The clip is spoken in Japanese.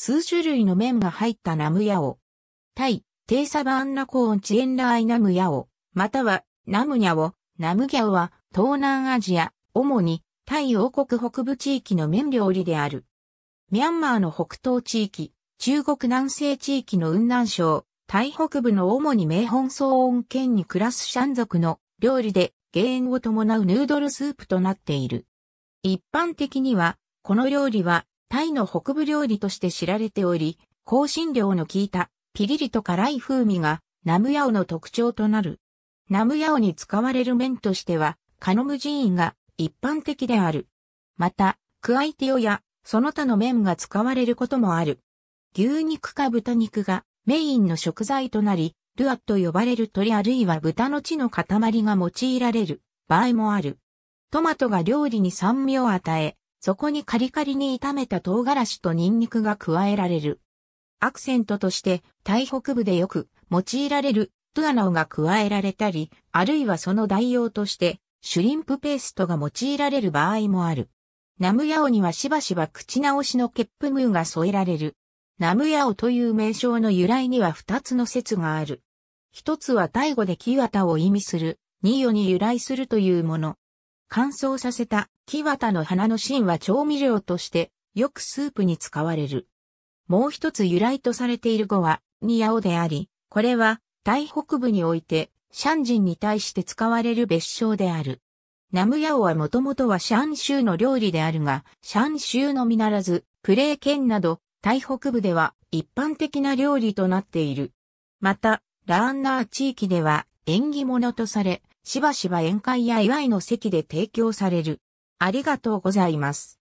数種類の麺が入ったナムヤオ。タイ、テイサバンナコーンチエンラアイナムヤオ、またはナムニャオ、ナムギャオは東南アジア、主にタイ王国北部地域の麺料理である。ミャンマーの北東地域、中国南西地域の雲南省、タイ北部の主に名本草音県に暮らすシャン族の料理で減塩を伴うヌードルスープとなっている。一般的には、この料理はタイの北部料理として知られており、香辛料の効いたピリリと辛い風味がナムヤオの特徴となる。ナムヤオに使われる麺としては、カノムジーンが一般的である。また、クアイティオやその他の麺が使われることもある。牛肉か豚肉がメインの食材となり、ルアと呼ばれる鳥あるいは豚の血の塊が用いられる場合もある。トマトが料理に酸味を与え、そこにカリカリに炒めた唐辛子とニンニクが加えられる。アクセントとして台北部でよく用いられるトゥアナオが加えられたり、あるいはその代用としてシュリンプペーストが用いられる場合もある。ナムヤオにはしばしば口直しのケップムーが添えられる。ナムヤオという名称の由来には二つの説がある。一つはタイ語でキワタを意味する、ニヨに由来するというもの。乾燥させた木綿の花の芯は調味料としてよくスープに使われる。もう一つ由来とされている語は、ニヤオであり、これは、台北部において、シャン人に対して使われる別称である。ナムヤオはもともとはシャン州の料理であるが、シャン州のみならず、プレー県など、台北部では一般的な料理となっている。また、ラーンナー地域では縁起物とされ、しばしば宴会や祝いの席で提供される。ありがとうございます。